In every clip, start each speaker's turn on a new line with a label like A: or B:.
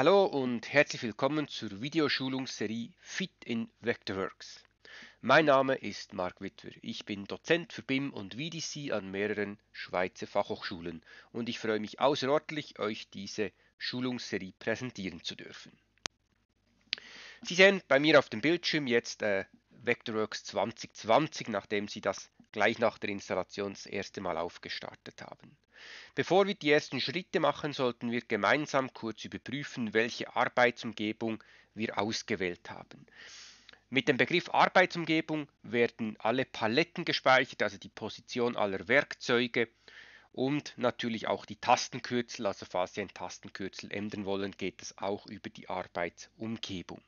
A: Hallo und herzlich willkommen zur Videoschulungsserie Fit in Vectorworks. Mein Name ist Marc Wittwer. Ich bin Dozent für BIM und VDC an mehreren Schweizer Fachhochschulen und ich freue mich außerordentlich, euch diese Schulungsserie präsentieren zu dürfen. Sie sehen bei mir auf dem Bildschirm jetzt äh, Vectorworks 2020, nachdem Sie das gleich nach der Installation das erste Mal aufgestartet haben. Bevor wir die ersten Schritte machen, sollten wir gemeinsam kurz überprüfen, welche Arbeitsumgebung wir ausgewählt haben. Mit dem Begriff Arbeitsumgebung werden alle Paletten gespeichert, also die Position aller Werkzeuge und natürlich auch die Tastenkürzel. Also falls Sie ein Tastenkürzel ändern wollen, geht es auch über die Arbeitsumgebung.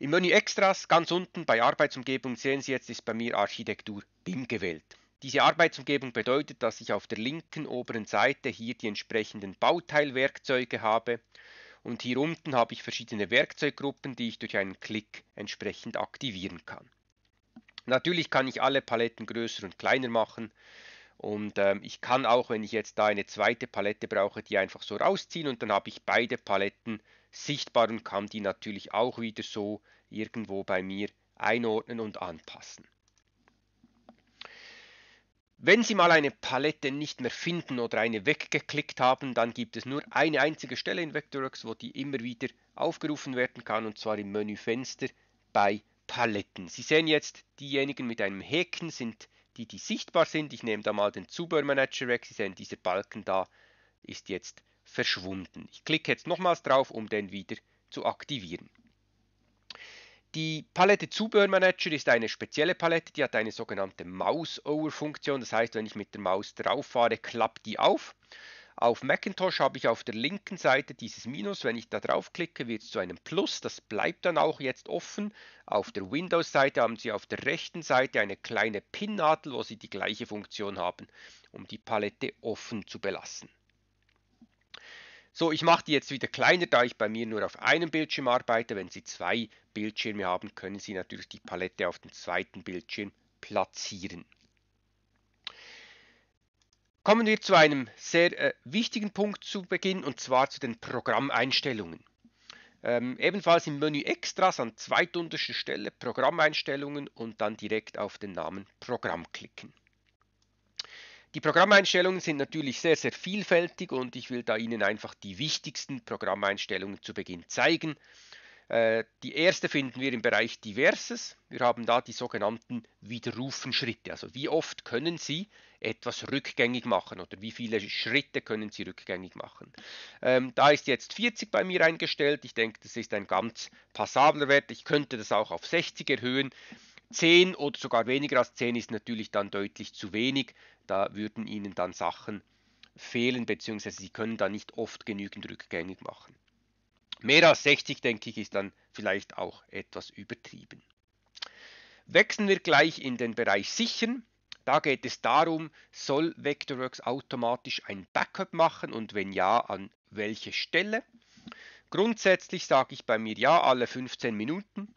A: Im Menü Extras ganz unten bei Arbeitsumgebung sehen Sie jetzt ist bei mir Architektur BIM gewählt. Diese Arbeitsumgebung bedeutet, dass ich auf der linken oberen Seite hier die entsprechenden Bauteilwerkzeuge habe und hier unten habe ich verschiedene Werkzeuggruppen, die ich durch einen Klick entsprechend aktivieren kann. Natürlich kann ich alle Paletten größer und kleiner machen und äh, ich kann auch, wenn ich jetzt da eine zweite Palette brauche, die einfach so rausziehen und dann habe ich beide Paletten sichtbar und kann die natürlich auch wieder so irgendwo bei mir einordnen und anpassen. Wenn Sie mal eine Palette nicht mehr finden oder eine weggeklickt haben, dann gibt es nur eine einzige Stelle in Vectorworks, wo die immer wieder aufgerufen werden kann, und zwar im Menüfenster bei Paletten. Sie sehen jetzt, diejenigen mit einem Häkchen sind die, die sichtbar sind. Ich nehme da mal den Zubehörmanager weg. Sie sehen, dieser Balken da ist jetzt verschwunden. Ich klicke jetzt nochmals drauf, um den wieder zu aktivieren. Die Palette Zubehör Manager ist eine spezielle Palette, die hat eine sogenannte Mouse-Over-Funktion. Das heißt, wenn ich mit der Maus drauf fahre, klappt die auf. Auf Macintosh habe ich auf der linken Seite dieses Minus. Wenn ich da drauf klicke, wird es zu einem Plus. Das bleibt dann auch jetzt offen. Auf der Windows-Seite haben Sie auf der rechten Seite eine kleine Pinnadel, wo Sie die gleiche Funktion haben, um die Palette offen zu belassen. So, ich mache die jetzt wieder kleiner, da ich bei mir nur auf einem Bildschirm arbeite. Wenn Sie zwei Bildschirme haben, können Sie natürlich die Palette auf dem zweiten Bildschirm platzieren. Kommen wir zu einem sehr äh, wichtigen Punkt zu Beginn und zwar zu den Programmeinstellungen. Ähm, ebenfalls im Menü Extras an zweitunterster Stelle Programmeinstellungen und dann direkt auf den Namen Programm klicken. Die Programmeinstellungen sind natürlich sehr, sehr vielfältig und ich will da Ihnen einfach die wichtigsten Programmeinstellungen zu Beginn zeigen. Äh, die erste finden wir im Bereich Diverses. Wir haben da die sogenannten Widerrufenschritte. Also wie oft können Sie etwas rückgängig machen oder wie viele Schritte können Sie rückgängig machen. Ähm, da ist jetzt 40 bei mir eingestellt. Ich denke, das ist ein ganz passabler Wert. Ich könnte das auch auf 60 erhöhen. 10 oder sogar weniger als 10 ist natürlich dann deutlich zu wenig da würden ihnen dann Sachen fehlen, beziehungsweise sie können da nicht oft genügend rückgängig machen. Mehr als 60, denke ich, ist dann vielleicht auch etwas übertrieben. Wechseln wir gleich in den Bereich Sichern. Da geht es darum, soll Vectorworks automatisch ein Backup machen und wenn ja, an welche Stelle? Grundsätzlich sage ich bei mir ja alle 15 Minuten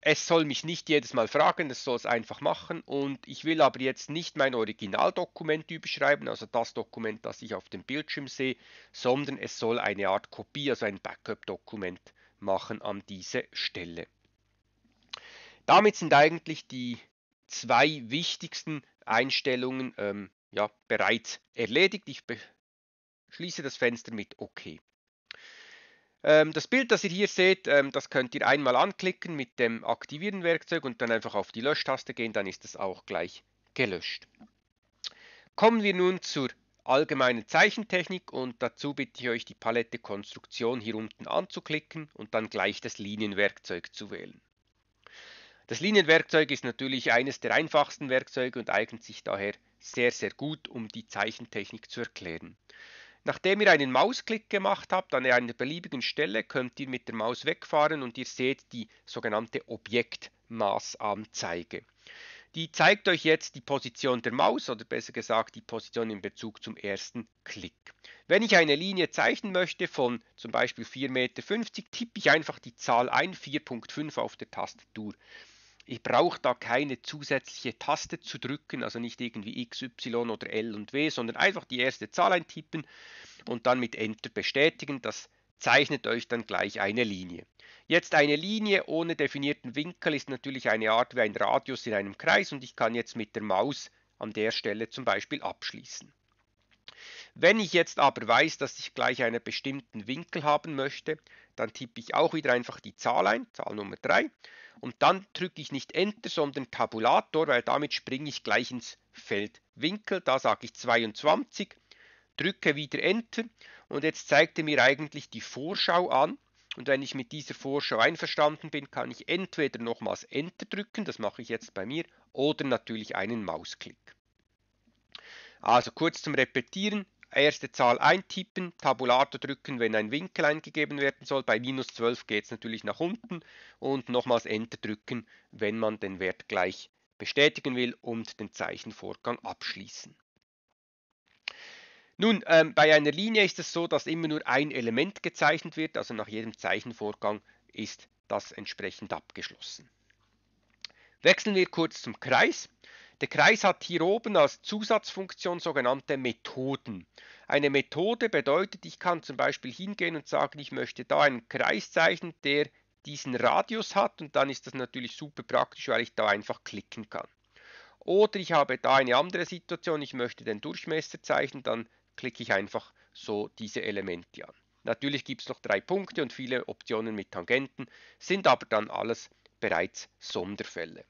A: es soll mich nicht jedes Mal fragen, es soll es einfach machen und ich will aber jetzt nicht mein Originaldokument überschreiben, also das Dokument, das ich auf dem Bildschirm sehe, sondern es soll eine Art Kopie, also ein Backup-Dokument machen an diese Stelle. Damit sind eigentlich die zwei wichtigsten Einstellungen ähm, ja, bereits erledigt. Ich schließe das Fenster mit OK. Ähm, das Bild, das ihr hier seht, ähm, das könnt ihr einmal anklicken mit dem Aktivieren-Werkzeug und dann einfach auf die Löschtaste gehen, dann ist es auch gleich gelöscht. Kommen wir nun zur allgemeinen Zeichentechnik und dazu bitte ich euch die Palette Konstruktion hier unten anzuklicken und dann gleich das Linienwerkzeug zu wählen. Das Linienwerkzeug ist natürlich eines der einfachsten Werkzeuge und eignet sich daher sehr, sehr gut, um die Zeichentechnik zu erklären. Nachdem ihr einen Mausklick gemacht habt an einer beliebigen Stelle, könnt ihr mit der Maus wegfahren und ihr seht die sogenannte Objektmaßanzeige. Die zeigt euch jetzt die Position der Maus oder besser gesagt die Position in Bezug zum ersten Klick. Wenn ich eine Linie zeichnen möchte von zum Beispiel 4,50 Meter, tippe ich einfach die Zahl ein, 4.5 auf der Tastatur. Ich brauche da keine zusätzliche Taste zu drücken, also nicht irgendwie X, Y oder L und W, sondern einfach die erste Zahl eintippen und dann mit Enter bestätigen. Das zeichnet euch dann gleich eine Linie. Jetzt eine Linie ohne definierten Winkel ist natürlich eine Art wie ein Radius in einem Kreis und ich kann jetzt mit der Maus an der Stelle zum Beispiel abschließen. Wenn ich jetzt aber weiß, dass ich gleich einen bestimmten Winkel haben möchte, dann tippe ich auch wieder einfach die Zahl ein, Zahl Nummer 3, und dann drücke ich nicht Enter, sondern Tabulator, weil damit springe ich gleich ins Feld Winkel, da sage ich 22, drücke wieder Enter und jetzt zeigt er mir eigentlich die Vorschau an. Und wenn ich mit dieser Vorschau einverstanden bin, kann ich entweder nochmals Enter drücken, das mache ich jetzt bei mir, oder natürlich einen Mausklick. Also kurz zum Repetieren. Erste Zahl eintippen, Tabulator drücken, wenn ein Winkel eingegeben werden soll. Bei minus 12 geht es natürlich nach unten und nochmals Enter drücken, wenn man den Wert gleich bestätigen will und den Zeichenvorgang abschließen. Nun, ähm, bei einer Linie ist es so, dass immer nur ein Element gezeichnet wird, also nach jedem Zeichenvorgang ist das entsprechend abgeschlossen. Wechseln wir kurz zum Kreis. Der Kreis hat hier oben als Zusatzfunktion sogenannte Methoden. Eine Methode bedeutet, ich kann zum Beispiel hingehen und sagen, ich möchte da einen Kreis zeichnen, der diesen Radius hat und dann ist das natürlich super praktisch, weil ich da einfach klicken kann. Oder ich habe da eine andere Situation, ich möchte den Durchmesser zeichnen, dann klicke ich einfach so diese Elemente an. Natürlich gibt es noch drei Punkte und viele Optionen mit Tangenten, sind aber dann alles bereits Sonderfälle.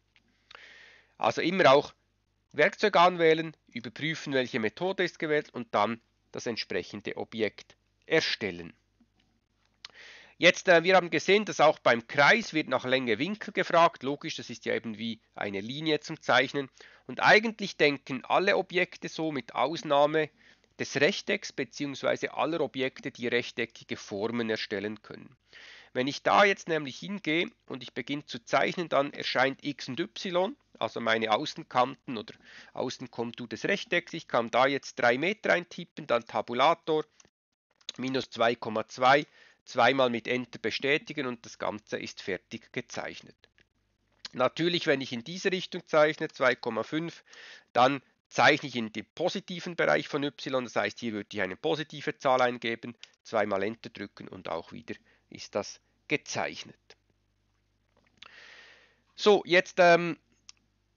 A: Also immer auch Werkzeug anwählen, überprüfen, welche Methode ist gewählt und dann das entsprechende Objekt erstellen. Jetzt, äh, wir haben gesehen, dass auch beim Kreis wird nach Länge Winkel gefragt. Logisch, das ist ja eben wie eine Linie zum Zeichnen. Und eigentlich denken alle Objekte so, mit Ausnahme des Rechtecks bzw. aller Objekte, die rechteckige Formen erstellen können. Wenn ich da jetzt nämlich hingehe und ich beginne zu zeichnen, dann erscheint x und y, also meine Außenkanten oder Außenkontur des Rechtecks. Ich kann da jetzt 3 Meter eintippen, dann Tabulator, minus 2,2, zweimal mit Enter bestätigen und das Ganze ist fertig gezeichnet. Natürlich, wenn ich in diese Richtung zeichne, 2,5, dann zeichne ich in den positiven Bereich von y, das heißt, hier würde ich eine positive Zahl eingeben, zweimal Enter drücken und auch wieder ist das gezeichnet. So, jetzt, ähm,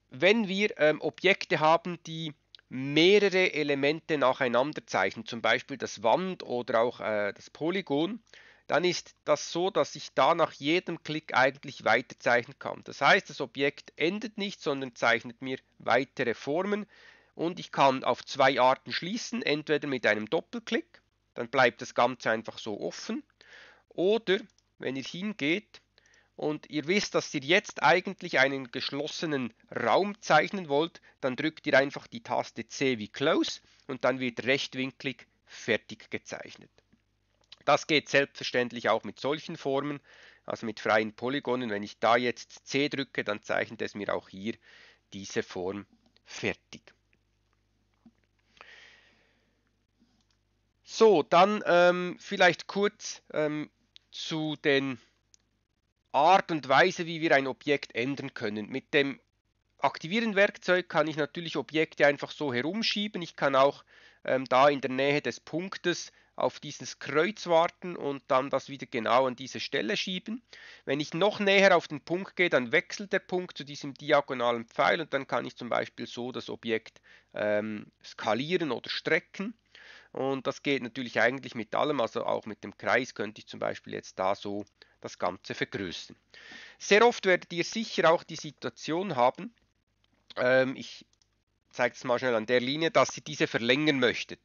A: wenn wir ähm, Objekte haben, die mehrere Elemente nacheinander zeichnen, zum Beispiel das Wand oder auch äh, das Polygon, dann ist das so, dass ich da nach jedem Klick eigentlich weiterzeichnen kann. Das heißt, das Objekt endet nicht, sondern zeichnet mir weitere Formen und ich kann auf zwei Arten schließen, entweder mit einem Doppelklick, dann bleibt das Ganze einfach so offen, oder wenn ihr hingeht und ihr wisst, dass ihr jetzt eigentlich einen geschlossenen Raum zeichnen wollt, dann drückt ihr einfach die Taste C wie Close und dann wird rechtwinklig fertig gezeichnet. Das geht selbstverständlich auch mit solchen Formen, also mit freien Polygonen. Wenn ich da jetzt C drücke, dann zeichnet es mir auch hier diese Form fertig. So, dann ähm, vielleicht kurz ähm, zu den Art und Weise, wie wir ein Objekt ändern können. Mit dem Aktivieren-Werkzeug kann ich natürlich Objekte einfach so herumschieben. Ich kann auch ähm, da in der Nähe des Punktes auf dieses Kreuz warten und dann das wieder genau an diese Stelle schieben. Wenn ich noch näher auf den Punkt gehe, dann wechselt der Punkt zu diesem diagonalen Pfeil und dann kann ich zum Beispiel so das Objekt ähm, skalieren oder strecken. Und das geht natürlich eigentlich mit allem, also auch mit dem Kreis könnte ich zum Beispiel jetzt da so das Ganze vergrößern. Sehr oft werdet ihr sicher auch die Situation haben, ähm, ich zeige es mal schnell an der Linie, dass ihr diese verlängern möchtet.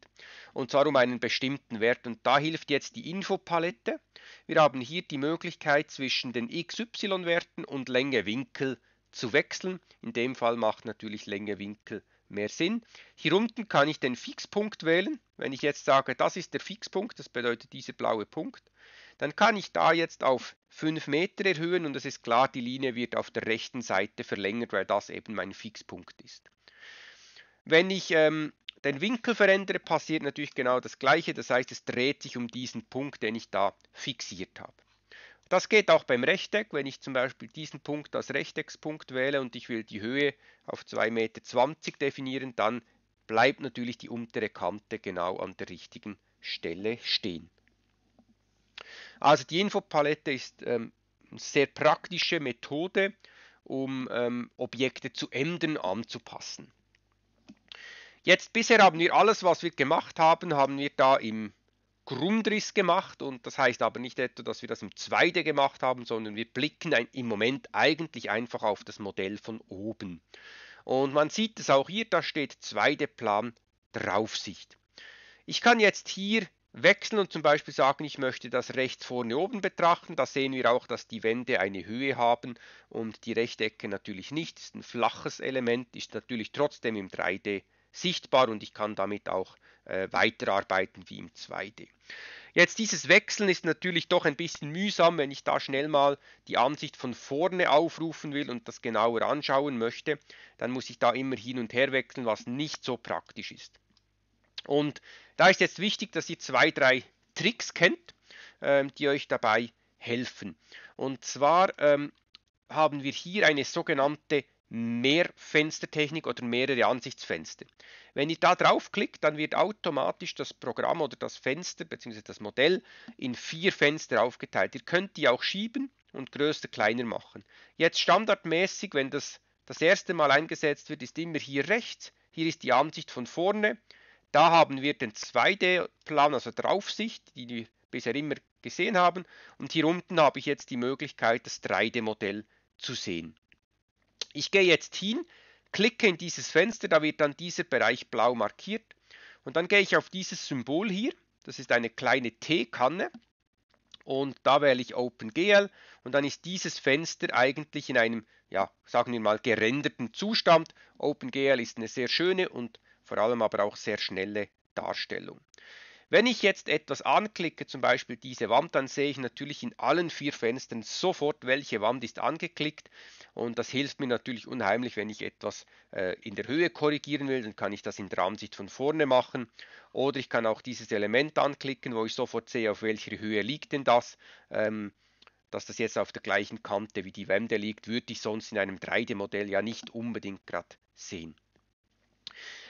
A: Und zwar um einen bestimmten Wert. Und da hilft jetzt die Infopalette. Wir haben hier die Möglichkeit zwischen den XY-Werten und Länge Winkel zu wechseln. In dem Fall macht natürlich Länge Winkel mehr Sinn. Hier unten kann ich den Fixpunkt wählen. Wenn ich jetzt sage, das ist der Fixpunkt, das bedeutet dieser blaue Punkt, dann kann ich da jetzt auf 5 Meter erhöhen und es ist klar, die Linie wird auf der rechten Seite verlängert, weil das eben mein Fixpunkt ist. Wenn ich ähm, den Winkel verändere, passiert natürlich genau das gleiche, das heißt, es dreht sich um diesen Punkt, den ich da fixiert habe. Das geht auch beim Rechteck, wenn ich zum Beispiel diesen Punkt als Rechteckspunkt wähle und ich will die Höhe auf 2,20 m definieren, dann bleibt natürlich die untere Kante genau an der richtigen Stelle stehen. Also die Infopalette ist ähm, eine sehr praktische Methode, um ähm, Objekte zu ändern, anzupassen. Jetzt bisher haben wir alles, was wir gemacht haben, haben wir da im Grundriss gemacht und das heißt aber nicht etwa, dass wir das im 2D gemacht haben, sondern wir blicken ein, im Moment eigentlich einfach auf das Modell von oben. Und man sieht es auch hier, da steht 2D-Plan Draufsicht. Ich kann jetzt hier wechseln und zum Beispiel sagen, ich möchte das rechts vorne oben betrachten. Da sehen wir auch, dass die Wände eine Höhe haben und die Rechtecke natürlich nicht. Das ist ein flaches Element, ist natürlich trotzdem im 3D plan sichtbar und ich kann damit auch äh, weiterarbeiten wie im 2D. Jetzt dieses Wechseln ist natürlich doch ein bisschen mühsam, wenn ich da schnell mal die Ansicht von vorne aufrufen will und das genauer anschauen möchte, dann muss ich da immer hin und her wechseln, was nicht so praktisch ist. Und da ist jetzt wichtig, dass ihr zwei, drei Tricks kennt, ähm, die euch dabei helfen. Und zwar ähm, haben wir hier eine sogenannte mehr Fenstertechnik oder mehrere Ansichtsfenster. Wenn ich da draufklicke, dann wird automatisch das Programm oder das Fenster bzw. das Modell in vier Fenster aufgeteilt. Ihr könnt die auch schieben und größer, kleiner machen. Jetzt standardmäßig, wenn das das erste Mal eingesetzt wird, ist immer hier rechts. Hier ist die Ansicht von vorne. Da haben wir den 2D-Plan, also Draufsicht, die wir bisher immer gesehen haben. Und hier unten habe ich jetzt die Möglichkeit, das 3D-Modell zu sehen. Ich gehe jetzt hin, klicke in dieses Fenster, da wird dann dieser Bereich blau markiert und dann gehe ich auf dieses Symbol hier, das ist eine kleine T-Kanne und da wähle ich OpenGL und dann ist dieses Fenster eigentlich in einem, ja, sagen wir mal, gerenderten Zustand. OpenGL ist eine sehr schöne und vor allem aber auch sehr schnelle Darstellung. Wenn ich jetzt etwas anklicke, zum Beispiel diese Wand, dann sehe ich natürlich in allen vier Fenstern sofort, welche Wand ist angeklickt. Und das hilft mir natürlich unheimlich, wenn ich etwas äh, in der Höhe korrigieren will, dann kann ich das in der Ansicht von vorne machen. Oder ich kann auch dieses Element anklicken, wo ich sofort sehe, auf welcher Höhe liegt denn das. Ähm, dass das jetzt auf der gleichen Kante wie die Wände liegt, würde ich sonst in einem 3D-Modell ja nicht unbedingt gerade sehen.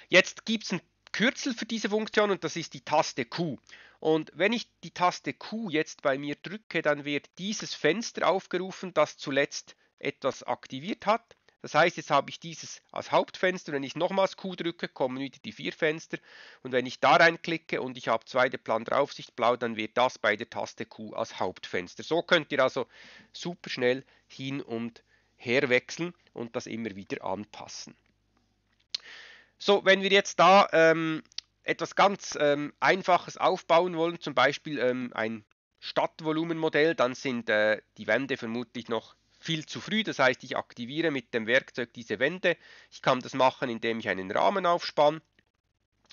A: Jetzt gibt es ein Kürzel für diese Funktion und das ist die Taste Q. Und wenn ich die Taste Q jetzt bei mir drücke, dann wird dieses Fenster aufgerufen, das zuletzt etwas aktiviert hat. Das heißt, jetzt habe ich dieses als Hauptfenster. Wenn ich nochmals Q drücke, kommen wieder die vier Fenster. Und wenn ich da reinklicke und ich habe zweite Plan Plandraufsicht blau, dann wird das bei der Taste Q als Hauptfenster. So könnt ihr also super schnell hin und her wechseln und das immer wieder anpassen. So, wenn wir jetzt da ähm, etwas ganz ähm, Einfaches aufbauen wollen, zum Beispiel ähm, ein Stadtvolumenmodell, dann sind äh, die Wände vermutlich noch viel zu früh. Das heißt, ich aktiviere mit dem Werkzeug diese Wände. Ich kann das machen, indem ich einen Rahmen aufspanne.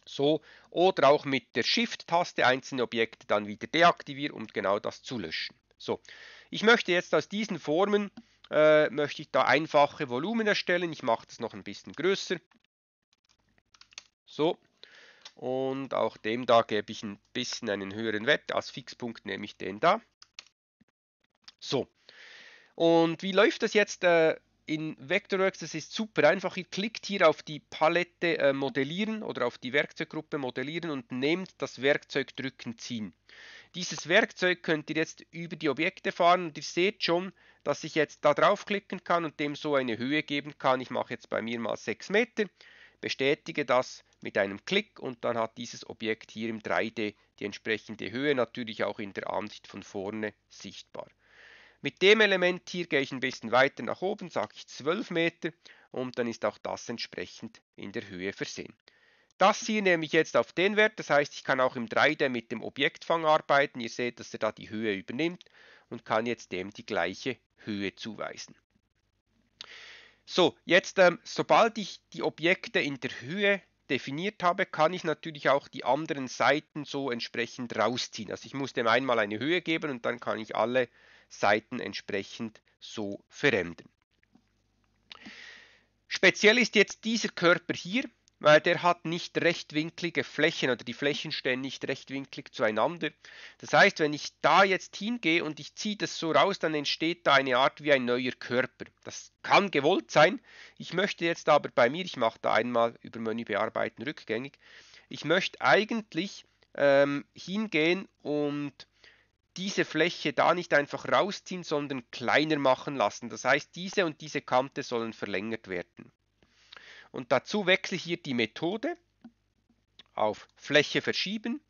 A: So, oder auch mit der Shift-Taste einzelne Objekte dann wieder deaktivieren, um genau das zu löschen. So, ich möchte jetzt aus diesen Formen, äh, möchte ich da einfache Volumen erstellen. Ich mache das noch ein bisschen größer. So. Und auch dem da gebe ich ein bisschen einen höheren Wert. Als Fixpunkt nehme ich den da. So. Und wie läuft das jetzt äh, in Vectorworks? Das ist super einfach. Ihr klickt hier auf die Palette äh, Modellieren oder auf die Werkzeuggruppe Modellieren und nehmt das Werkzeug drücken ziehen. Dieses Werkzeug könnt ihr jetzt über die Objekte fahren und ihr seht schon, dass ich jetzt da draufklicken kann und dem so eine Höhe geben kann. Ich mache jetzt bei mir mal 6 Meter, bestätige das mit einem Klick und dann hat dieses Objekt hier im 3D die entsprechende Höhe natürlich auch in der Ansicht von vorne sichtbar. Mit dem Element hier gehe ich ein bisschen weiter nach oben, sage ich 12 Meter und dann ist auch das entsprechend in der Höhe versehen. Das hier nehme ich jetzt auf den Wert, das heißt ich kann auch im 3D mit dem Objektfang arbeiten. Ihr seht, dass er da die Höhe übernimmt und kann jetzt dem die gleiche Höhe zuweisen. So, jetzt, ähm, sobald ich die Objekte in der Höhe definiert habe, kann ich natürlich auch die anderen Seiten so entsprechend rausziehen. Also ich muss dem einmal eine Höhe geben und dann kann ich alle Seiten entsprechend so verändern. Speziell ist jetzt dieser Körper hier, weil der hat nicht rechtwinklige Flächen oder die Flächen stehen nicht rechtwinklig zueinander. Das heißt, wenn ich da jetzt hingehe und ich ziehe das so raus, dann entsteht da eine Art wie ein neuer Körper. Das kann gewollt sein. Ich möchte jetzt aber bei mir, ich mache da einmal über Menü bearbeiten rückgängig, ich möchte eigentlich ähm, hingehen und diese Fläche da nicht einfach rausziehen, sondern kleiner machen lassen. Das heißt, diese und diese Kante sollen verlängert werden. Und dazu wechsle ich hier die Methode auf Fläche verschieben.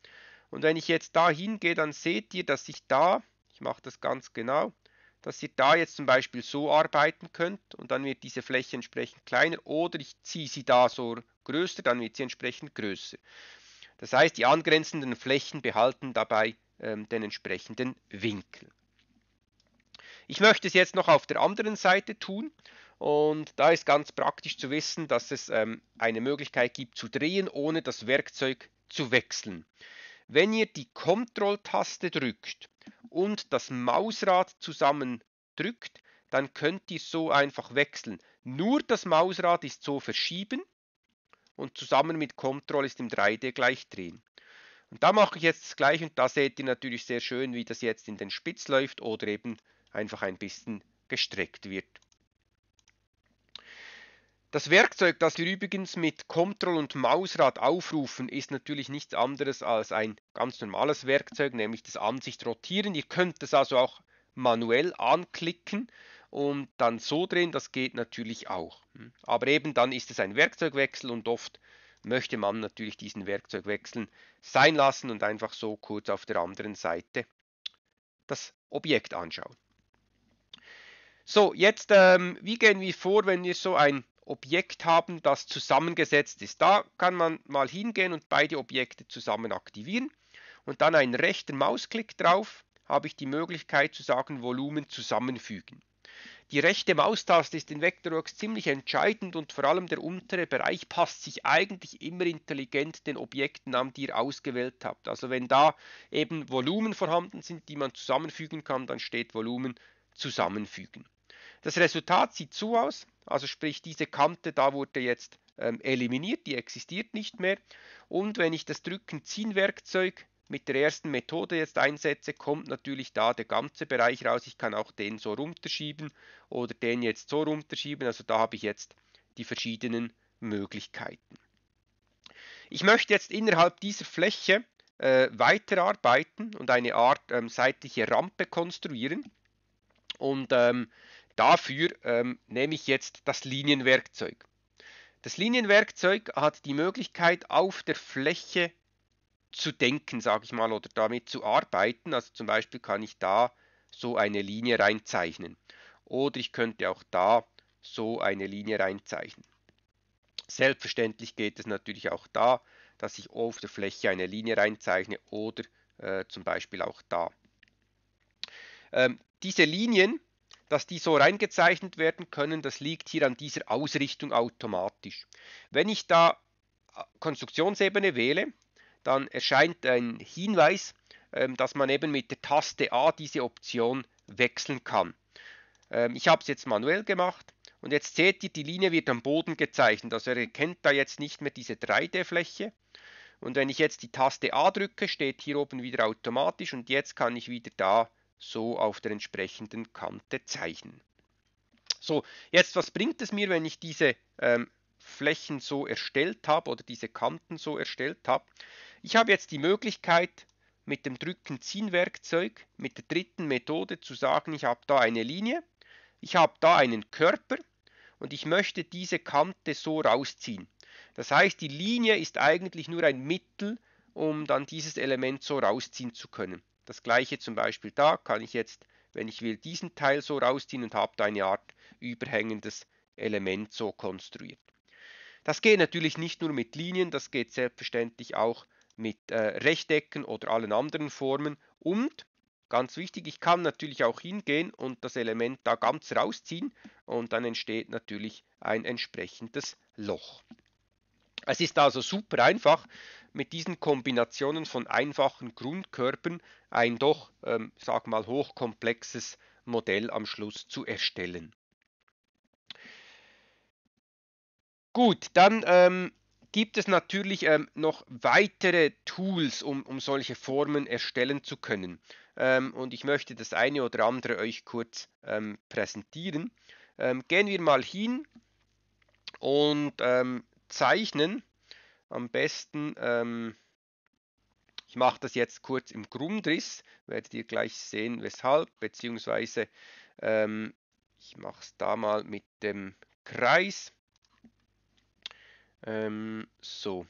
A: Und wenn ich jetzt da hingehe, dann seht ihr, dass ich da, ich mache das ganz genau, dass ihr da jetzt zum Beispiel so arbeiten könnt und dann wird diese Fläche entsprechend kleiner oder ich ziehe sie da so größer, dann wird sie entsprechend größer. Das heißt, die angrenzenden Flächen behalten dabei ähm, den entsprechenden Winkel. Ich möchte es jetzt noch auf der anderen Seite tun und da ist ganz praktisch zu wissen, dass es ähm, eine Möglichkeit gibt zu drehen, ohne das Werkzeug zu wechseln. Wenn ihr die Control-Taste drückt und das Mausrad zusammen drückt, dann könnt ihr so einfach wechseln. Nur das Mausrad ist so verschieben und zusammen mit Control ist im 3D gleich drehen. Und da mache ich jetzt gleich und da seht ihr natürlich sehr schön, wie das jetzt in den Spitz läuft oder eben einfach ein bisschen gestreckt wird. Das Werkzeug, das wir übrigens mit Control und Mausrad aufrufen, ist natürlich nichts anderes als ein ganz normales Werkzeug, nämlich das Ansicht rotieren. Ihr könnt es also auch manuell anklicken und dann so drehen, das geht natürlich auch. Aber eben dann ist es ein Werkzeugwechsel und oft möchte man natürlich diesen Werkzeugwechsel sein lassen und einfach so kurz auf der anderen Seite das Objekt anschauen. So, jetzt, ähm, wie gehen wir vor, wenn wir so ein Objekt haben, das zusammengesetzt ist. Da kann man mal hingehen und beide Objekte zusammen aktivieren und dann einen rechten Mausklick drauf habe ich die Möglichkeit zu sagen Volumen zusammenfügen. Die rechte Maustaste ist in Vectorworks ziemlich entscheidend und vor allem der untere Bereich passt sich eigentlich immer intelligent den Objekten an, die ihr ausgewählt habt. Also wenn da eben Volumen vorhanden sind, die man zusammenfügen kann, dann steht Volumen zusammenfügen. Das Resultat sieht so aus, also sprich diese Kante da wurde jetzt ähm, eliminiert, die existiert nicht mehr. Und wenn ich das Drücken-Ziehen-Werkzeug mit der ersten Methode jetzt einsetze, kommt natürlich da der ganze Bereich raus. Ich kann auch den so runterschieben oder den jetzt so runterschieben. Also da habe ich jetzt die verschiedenen Möglichkeiten. Ich möchte jetzt innerhalb dieser Fläche äh, weiterarbeiten und eine Art ähm, seitliche Rampe konstruieren. Und ähm, Dafür ähm, nehme ich jetzt das Linienwerkzeug. Das Linienwerkzeug hat die Möglichkeit, auf der Fläche zu denken, sage ich mal, oder damit zu arbeiten. Also zum Beispiel kann ich da so eine Linie reinzeichnen. Oder ich könnte auch da so eine Linie reinzeichnen. Selbstverständlich geht es natürlich auch da, dass ich auf der Fläche eine Linie reinzeichne oder äh, zum Beispiel auch da. Ähm, diese Linien dass die so reingezeichnet werden können, das liegt hier an dieser Ausrichtung automatisch. Wenn ich da äh, Konstruktionsebene wähle, dann erscheint ein Hinweis, ähm, dass man eben mit der Taste A diese Option wechseln kann. Ähm, ich habe es jetzt manuell gemacht und jetzt seht ihr, die Linie wird am Boden gezeichnet. Also er erkennt da jetzt nicht mehr diese 3D-Fläche. Und wenn ich jetzt die Taste A drücke, steht hier oben wieder automatisch und jetzt kann ich wieder da so auf der entsprechenden Kante zeichnen. So, jetzt was bringt es mir, wenn ich diese ähm, Flächen so erstellt habe oder diese Kanten so erstellt habe? Ich habe jetzt die Möglichkeit, mit dem Drücken-Ziehen-Werkzeug, mit der dritten Methode zu sagen, ich habe da eine Linie, ich habe da einen Körper und ich möchte diese Kante so rausziehen. Das heißt, die Linie ist eigentlich nur ein Mittel, um dann dieses Element so rausziehen zu können. Das gleiche zum Beispiel da kann ich jetzt, wenn ich will, diesen Teil so rausziehen und habe da eine Art überhängendes Element so konstruiert. Das geht natürlich nicht nur mit Linien, das geht selbstverständlich auch mit äh, Rechtecken oder allen anderen Formen. Und ganz wichtig, ich kann natürlich auch hingehen und das Element da ganz rausziehen und dann entsteht natürlich ein entsprechendes Loch. Es ist also super einfach mit diesen Kombinationen von einfachen Grundkörpern ein doch, ähm, sag mal, hochkomplexes Modell am Schluss zu erstellen. Gut, dann ähm, gibt es natürlich ähm, noch weitere Tools, um, um solche Formen erstellen zu können. Ähm, und ich möchte das eine oder andere euch kurz ähm, präsentieren. Ähm, gehen wir mal hin und ähm, zeichnen am besten, ähm, ich mache das jetzt kurz im Grundriss, werdet ihr gleich sehen, weshalb, beziehungsweise ähm, ich mache es da mal mit dem Kreis. Ähm, so.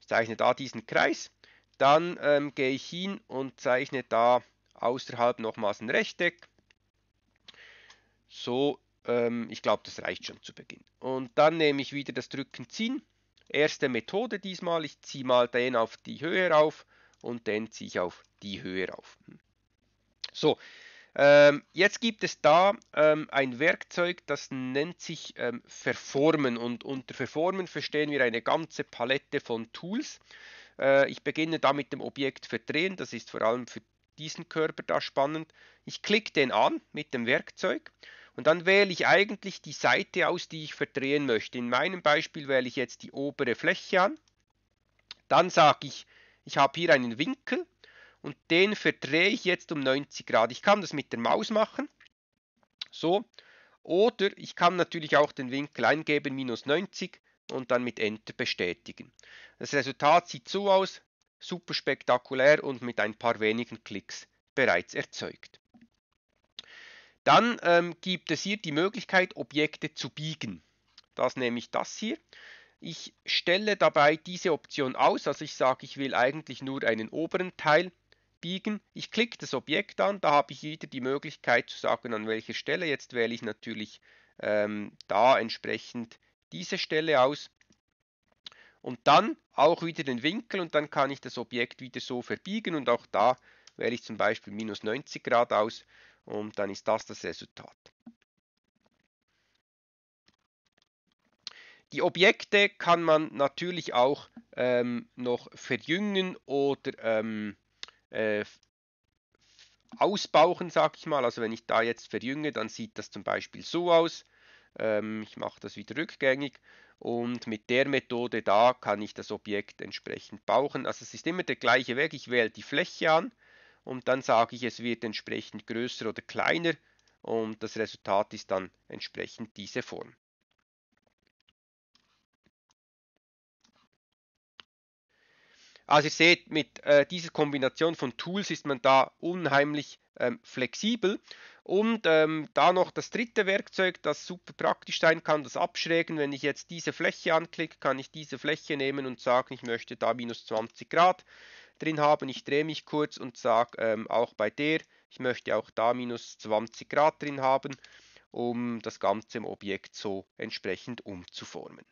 A: Ich zeichne da diesen Kreis. Dann ähm, gehe ich hin und zeichne da außerhalb nochmals ein Rechteck. So, ähm, ich glaube, das reicht schon zu Beginn. Und dann nehme ich wieder das Drücken ziehen. Erste Methode diesmal, ich ziehe mal den auf die Höhe rauf und den ziehe ich auf die Höhe rauf. So, ähm, jetzt gibt es da ähm, ein Werkzeug, das nennt sich ähm, Verformen und unter Verformen verstehen wir eine ganze Palette von Tools. Äh, ich beginne da mit dem Objekt verdrehen, das ist vor allem für diesen Körper da spannend. Ich klicke den an mit dem Werkzeug und dann wähle ich eigentlich die Seite aus, die ich verdrehen möchte. In meinem Beispiel wähle ich jetzt die obere Fläche an. Dann sage ich, ich habe hier einen Winkel und den verdrehe ich jetzt um 90 Grad. Ich kann das mit der Maus machen. So. Oder ich kann natürlich auch den Winkel eingeben, minus 90 und dann mit Enter bestätigen. Das Resultat sieht so aus, super spektakulär und mit ein paar wenigen Klicks bereits erzeugt. Dann ähm, gibt es hier die Möglichkeit, Objekte zu biegen. Das nehme ich das hier. Ich stelle dabei diese Option aus, also ich sage, ich will eigentlich nur einen oberen Teil biegen. Ich klicke das Objekt an, da habe ich wieder die Möglichkeit zu sagen, an welcher Stelle. Jetzt wähle ich natürlich ähm, da entsprechend diese Stelle aus. Und dann auch wieder den Winkel und dann kann ich das Objekt wieder so verbiegen und auch da wähle ich zum Beispiel minus 90 Grad aus und dann ist das das Resultat. Die Objekte kann man natürlich auch ähm, noch verjüngen oder ähm, äh, ausbauchen, sag ich mal. Also wenn ich da jetzt verjünge, dann sieht das zum Beispiel so aus. Ähm, ich mache das wieder rückgängig und mit der Methode da kann ich das Objekt entsprechend bauchen. Also es ist immer der gleiche Weg. Ich wähle die Fläche an, und dann sage ich, es wird entsprechend größer oder kleiner und das Resultat ist dann entsprechend diese Form. Also ihr seht, mit äh, dieser Kombination von Tools ist man da unheimlich ähm, flexibel. Und ähm, da noch das dritte Werkzeug, das super praktisch sein kann, das Abschrägen. Wenn ich jetzt diese Fläche anklicke, kann ich diese Fläche nehmen und sagen, ich möchte da minus 20 Grad drin haben. Ich drehe mich kurz und sage ähm, auch bei der, ich möchte auch da minus 20 Grad drin haben, um das ganze im Objekt so entsprechend umzuformen.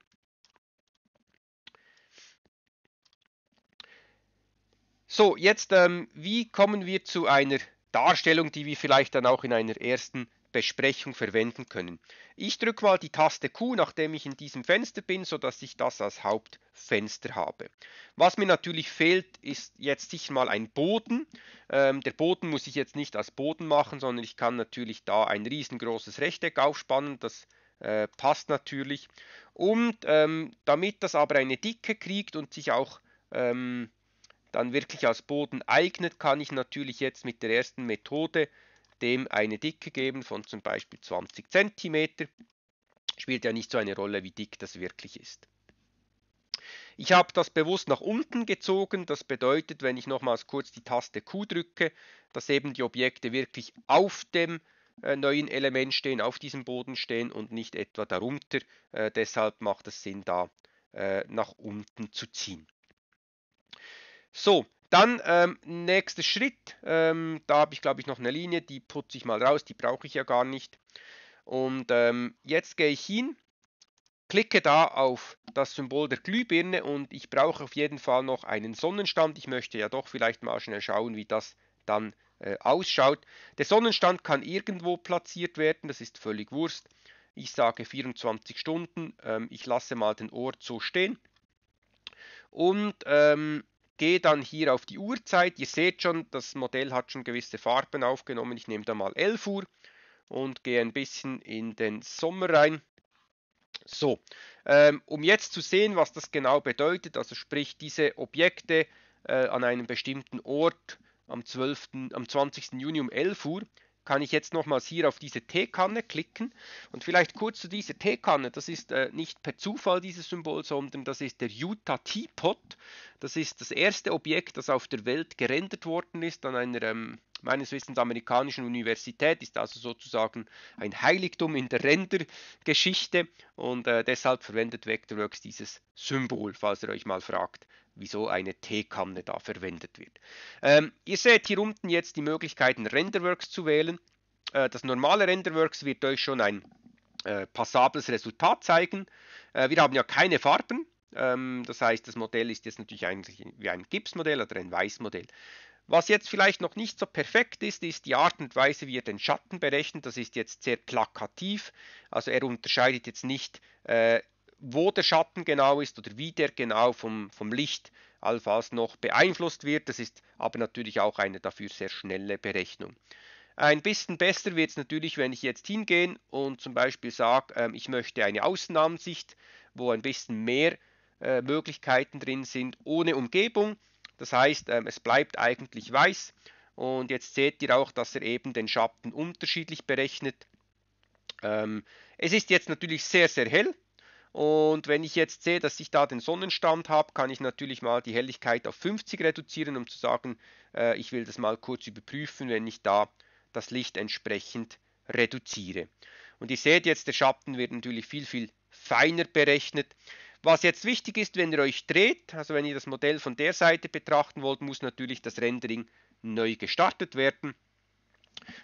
A: So, jetzt, ähm, wie kommen wir zu einer Darstellung, die wir vielleicht dann auch in einer ersten Besprechung verwenden können. Ich drücke mal die Taste Q, nachdem ich in diesem Fenster bin, sodass ich das als Hauptfenster habe. Was mir natürlich fehlt, ist jetzt sicher mal ein Boden. Ähm, der Boden muss ich jetzt nicht als Boden machen, sondern ich kann natürlich da ein riesengroßes Rechteck aufspannen. Das äh, passt natürlich. Und ähm, damit das aber eine Dicke kriegt und sich auch ähm, dann wirklich als Boden eignet, kann ich natürlich jetzt mit der ersten Methode dem eine Dicke geben von zum Beispiel 20 cm. Spielt ja nicht so eine Rolle, wie dick das wirklich ist. Ich habe das bewusst nach unten gezogen. Das bedeutet, wenn ich nochmals kurz die Taste Q drücke, dass eben die Objekte wirklich auf dem äh, neuen Element stehen, auf diesem Boden stehen und nicht etwa darunter. Äh, deshalb macht es Sinn, da äh, nach unten zu ziehen. So, dann ähm, nächster Schritt, ähm, da habe ich glaube ich noch eine Linie, die putze ich mal raus, die brauche ich ja gar nicht. Und ähm, jetzt gehe ich hin, klicke da auf das Symbol der Glühbirne und ich brauche auf jeden Fall noch einen Sonnenstand. Ich möchte ja doch vielleicht mal schnell schauen, wie das dann äh, ausschaut. Der Sonnenstand kann irgendwo platziert werden, das ist völlig Wurst. Ich sage 24 Stunden, ähm, ich lasse mal den Ort so stehen. Und ähm, gehe dann hier auf die Uhrzeit. Ihr seht schon, das Modell hat schon gewisse Farben aufgenommen. Ich nehme da mal 11 Uhr und gehe ein bisschen in den Sommer rein. So, ähm, um jetzt zu sehen, was das genau bedeutet, also sprich diese Objekte äh, an einem bestimmten Ort am, 12., am 20. Juni um 11 Uhr, kann ich jetzt nochmals hier auf diese Teekanne klicken und vielleicht kurz zu dieser Teekanne, das ist äh, nicht per Zufall dieses Symbol, sondern das ist der Utah Teapot, das ist das erste Objekt, das auf der Welt gerendert worden ist an einer ähm, meines Wissens amerikanischen Universität, ist also sozusagen ein Heiligtum in der Rendergeschichte und äh, deshalb verwendet Vectorworks dieses Symbol, falls ihr euch mal fragt, wieso eine Teekanne da verwendet wird. Ähm, ihr seht hier unten jetzt die Möglichkeiten, Renderworks zu wählen. Äh, das normale Renderworks wird euch schon ein äh, passables Resultat zeigen. Äh, wir haben ja keine Farben. Ähm, das heißt, das Modell ist jetzt natürlich eigentlich wie ein Gipsmodell oder ein Weißmodell. Was jetzt vielleicht noch nicht so perfekt ist, ist die Art und Weise, wie er den Schatten berechnet. Das ist jetzt sehr plakativ. Also er unterscheidet jetzt nicht äh, wo der Schatten genau ist oder wie der genau vom, vom Licht allenfalls noch beeinflusst wird. Das ist aber natürlich auch eine dafür sehr schnelle Berechnung. Ein bisschen besser wird es natürlich, wenn ich jetzt hingehe und zum Beispiel sage, äh, ich möchte eine Außenansicht, wo ein bisschen mehr äh, Möglichkeiten drin sind, ohne Umgebung. Das heißt, äh, es bleibt eigentlich weiß. Und jetzt seht ihr auch, dass er eben den Schatten unterschiedlich berechnet. Ähm, es ist jetzt natürlich sehr, sehr hell. Und wenn ich jetzt sehe, dass ich da den Sonnenstand habe, kann ich natürlich mal die Helligkeit auf 50 reduzieren, um zu sagen, äh, ich will das mal kurz überprüfen, wenn ich da das Licht entsprechend reduziere. Und ihr seht jetzt, der Schatten wird natürlich viel, viel feiner berechnet. Was jetzt wichtig ist, wenn ihr euch dreht, also wenn ihr das Modell von der Seite betrachten wollt, muss natürlich das Rendering neu gestartet werden.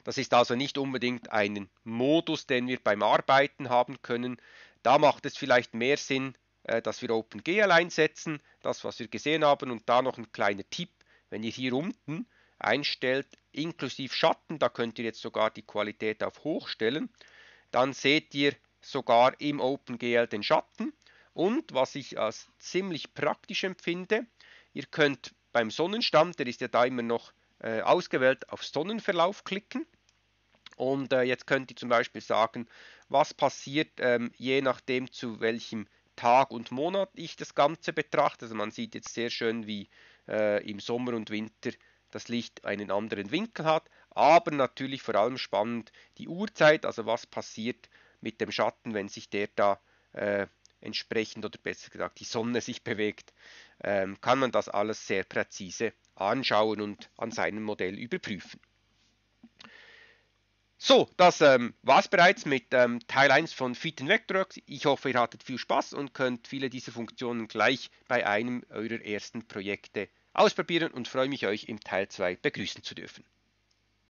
A: Das ist also nicht unbedingt ein Modus, den wir beim Arbeiten haben können, da macht es vielleicht mehr Sinn, äh, dass wir OpenGL einsetzen, das was wir gesehen haben. Und da noch ein kleiner Tipp, wenn ihr hier unten einstellt, inklusive Schatten, da könnt ihr jetzt sogar die Qualität auf hoch stellen, dann seht ihr sogar im OpenGL den Schatten. Und was ich als ziemlich praktisch empfinde, ihr könnt beim Sonnenstand, der ist ja da immer noch äh, ausgewählt, auf Sonnenverlauf klicken. Und äh, jetzt könnt ihr zum Beispiel sagen, was passiert, ähm, je nachdem zu welchem Tag und Monat ich das Ganze betrachte. Also man sieht jetzt sehr schön, wie äh, im Sommer und Winter das Licht einen anderen Winkel hat, aber natürlich vor allem spannend die Uhrzeit, also was passiert mit dem Schatten, wenn sich der da äh, entsprechend oder besser gesagt die Sonne sich bewegt, ähm, kann man das alles sehr präzise anschauen und an seinem Modell überprüfen. So, das ähm, war es bereits mit ähm, Teil 1 von Fit and Vectorworks. Ich hoffe, ihr hattet viel Spaß und könnt viele dieser Funktionen gleich bei einem eurer ersten Projekte ausprobieren und freue mich, euch im Teil 2 begrüßen zu dürfen.